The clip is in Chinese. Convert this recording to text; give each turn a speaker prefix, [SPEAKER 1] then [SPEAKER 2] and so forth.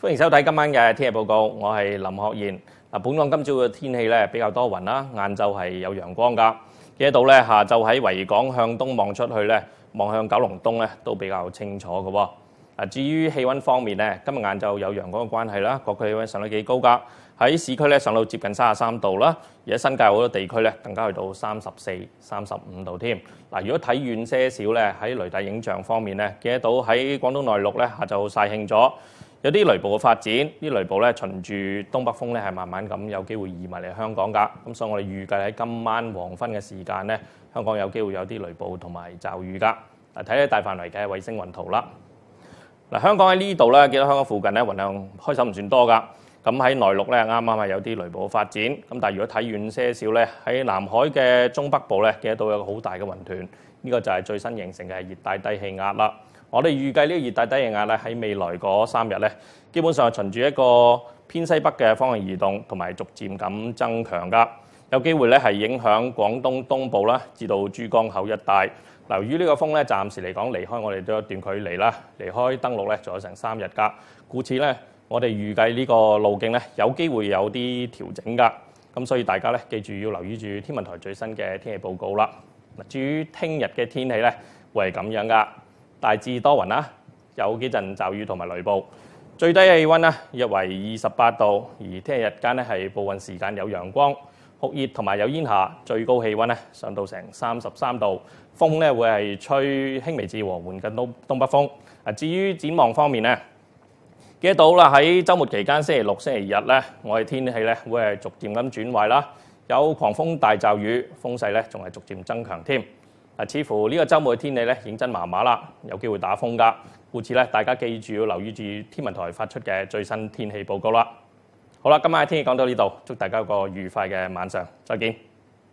[SPEAKER 1] 歡迎收睇今晚嘅天氣報告，我係林學賢。嗱，本港今朝嘅天氣咧比較多雲啦，晏晝係有陽光噶。記得到咧，下晝喺維港向東望出去咧，望向九龍東咧都比較清楚嘅。嗱，至於氣温方面咧，今日晏晝有陽光嘅關係啦，各區氣温上到幾高噶。喺市區咧上到接近三十三度啦，而喺新界好多地區咧更加去到三十四、三十五度添。嗱，如果睇遠些少咧，喺雷達影像方面咧，見得到喺廣東內陸咧下晝曬慶咗。有啲雷暴嘅發展，啲雷暴咧循住東北風咧，係慢慢咁有機會移埋嚟香港㗎。咁所以我哋預計喺今晚黃昏嘅時間咧，香港有機會有啲雷暴同埋驟雨㗎。嗱，睇下大範圍嘅衛星雲圖啦。嗱，香港喺呢度咧，見到香港附近咧雲量開心唔算多㗎。咁喺內陸咧，啱啱係有啲雷暴發展。咁但係如果睇遠些少咧，喺南海嘅中北部咧，見到有個好大嘅雲團。呢個就係最新形成嘅熱帶低氣壓啦。我哋預計呢個熱帶低氣壓咧喺未來嗰三日咧，基本上係循住一個偏西北嘅方向移動，同埋逐漸咁增強噶。有機會咧係影響廣東東部啦，至到珠江口一帶。由於呢個風咧，暫時嚟講離開我哋都一段距離啦，離開登陸咧仲有成三日㗎，故此咧。我哋預計呢個路徑咧有機會有啲調整㗎，咁所以大家咧記住要留意住天文台最新嘅天氣報告啦。嗱，至於聽日嘅天氣咧會係咁樣㗎，大致多雲啦，有幾陣驟雨同埋雷暴。最低氣温咧約為二十八度，而聽日間咧係部分時間有陽光酷熱同埋有煙霞。最高氣温咧上到成三十三度，風咧會係吹輕微至和緩嘅東東北風。啊，至於展望方面咧。记得到啦！喺周末期间，星期六、星期日咧，我哋天气咧会係逐渐咁转坏啦，有狂风大驟雨，风势咧仲係逐渐增强添。啊，似乎呢个周末嘅天气咧认真麻麻啦，有机会打风噶，故此咧大家记住要留意住天文台发出嘅最新天气报告啦。好啦，今晚嘅天气讲到呢度，祝大家一个愉快嘅晚上，再见。